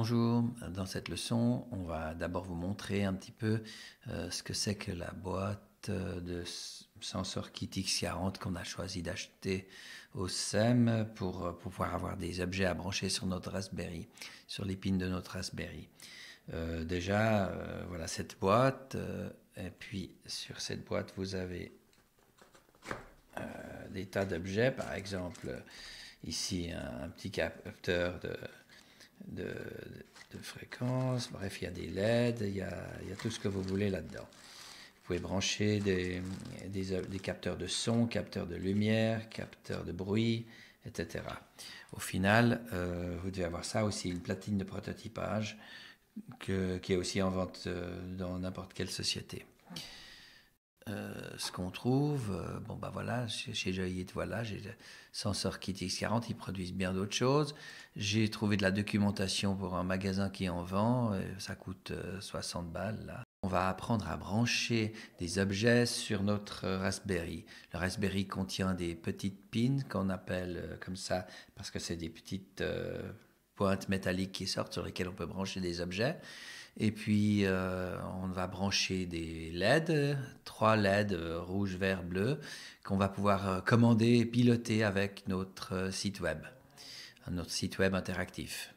Bonjour, dans cette leçon, on va d'abord vous montrer un petit peu euh, ce que c'est que la boîte euh, de sensor kit X40 qu'on a choisi d'acheter au SEM euh, pour pouvoir avoir des objets à brancher sur notre Raspberry, sur l'épine de notre Raspberry. déjà, voilà cette boîte, et puis sur cette boîte, vous avez des tas d'objets, par exemple ici un petit capteur de de, fréquences bref, il y a des LED, il y a, tout ce que vous voulez là-dedans. Vous pouvez brancher des, capteurs de son, capteurs de lumière, capteurs de bruit, etc. Au final, euh, vous devez avoir ça aussi, une platine de prototypage qui est aussi en vente euh, dans n'importe quelle société. Euh, ce qu'on trouve, euh, bon bah voilà, chez, chez voilà, j'ai le sensor Kit X40, ils produisent bien d'autres choses. J'ai trouvé de la documentation pour un magasin qui en vend, ça coûte 60 euh, balles On va apprendre à brancher des objets sur notre Raspberry. Le Raspberry contient des petites pins qu'on appelle comme ça parce que c'est des petites pointes métalliques qui sortent sur lesquelles on peut brancher des objets. Et puis, euh, on va brancher des LED, trois LED euh, rouge, vert, bleu, qu'on va pouvoir euh, commander et piloter avec notre site web, notre site web interactif.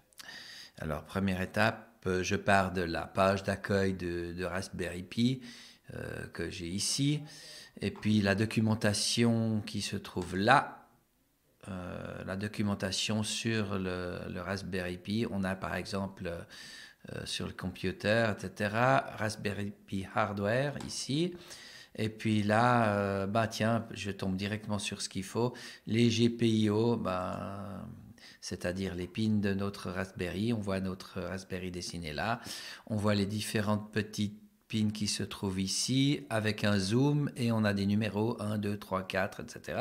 Alors, première étape, je pars de la page d'accueil de, Raspberry Pi que j'ai ici, et puis la documentation qui se trouve là, euh, la documentation sur le, Raspberry Pi. On a par exemple euh, euh, sur le computer, etc., Raspberry Pi hardware ici. Et puis là, bah tiens, je tombe directement sur ce qu'il faut. Les GPIO, bah, c'est-à-dire les pins de notre Raspberry. On voit notre Raspberry dessiné là. On voit les différentes petites pins qui se trouvent ici avec un zoom et on a des numéros 1, 2, 3, 4, etc.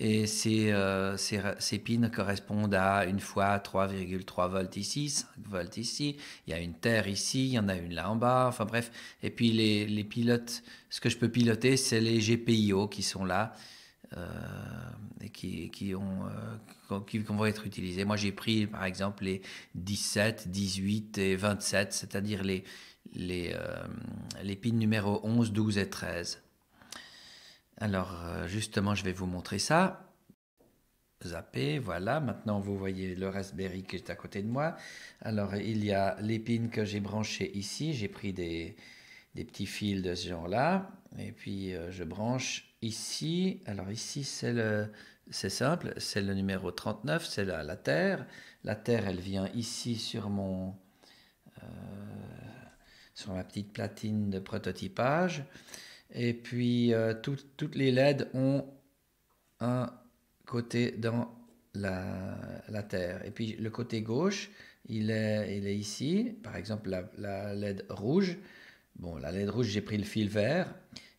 Et ces, euh, ces, pins correspondent à une fois 3,3 volts ici, 5 volts ici, il y a une terre ici, il y en a une là en bas, enfin bref. Et puis les, les pilotes, ce que je peux piloter, c'est les GPIO qui sont là euh, et qui, qui, ont, euh, vont être utilisés. Moi j'ai pris par exemple les 17, 18 et 27, c'est-à-dire les, les, les pins numéro 11, 12 et 13. Alors euh, justement, je vais vous montrer ça. Zappé, voilà. Maintenant, vous voyez le Raspberry qui est à côté de moi. Alors, il y a l'épine que j'ai branchée ici. J'ai pris des, petits fils de ce genre-là. Et puis, euh, je branche ici. Alors ici, c'est simple. C'est le numéro 39. C'est la, Terre. La Terre, elle vient ici sur euh, ma petite platine de prototypage. Et puis, euh, toutes les LED ont un côté dans la, Terre. Et puis, le côté gauche, il est, est ici. Par exemple, la, LED rouge. Bon, la LED rouge, j'ai pris le fil vert.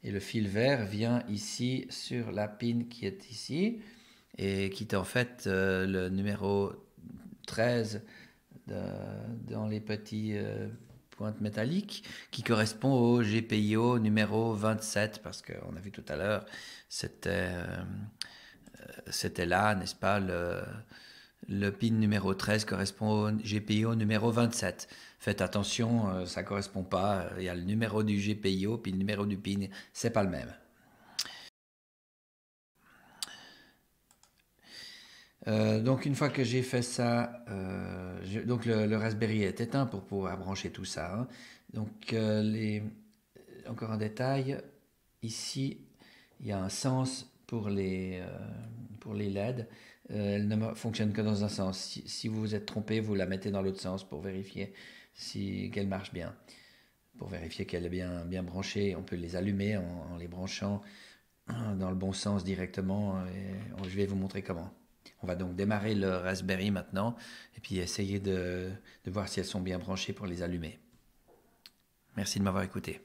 Et le fil vert vient ici sur la pin qui est ici et qui est en fait euh, le numéro 13 dans les petits... Euh, pointe métallique qui correspond au GPIO numéro 27 parce qu'on a vu tout à l'heure, c'était euh, c'était là, n'est-ce pas, le, le pin numéro 13 correspond au GPIO numéro 27. Faites attention, euh, ça correspond pas, euh, il y a le numéro du GPIO, puis le numéro du pin, c'est pas le même. Euh, donc une fois que j'ai fait ça, euh, donc le, Raspberry est éteint pour pouvoir brancher tout ça. Hein. Donc euh, les, encore un détail, ici il y a un sens pour les, pour les LED. elle ne fonctionnent que dans un sens. Si, vous vous êtes trompé, vous la mettez dans l'autre sens pour vérifier si, qu'elle marche bien. Pour vérifier qu'elle est bien, bien branchée, on peut les allumer en, les branchant dans le bon sens directement. je vais vous montrer comment. On va donc démarrer le Raspberry maintenant et puis essayer de, de voir si elles sont bien branchées pour les allumer. Merci de m'avoir écouté.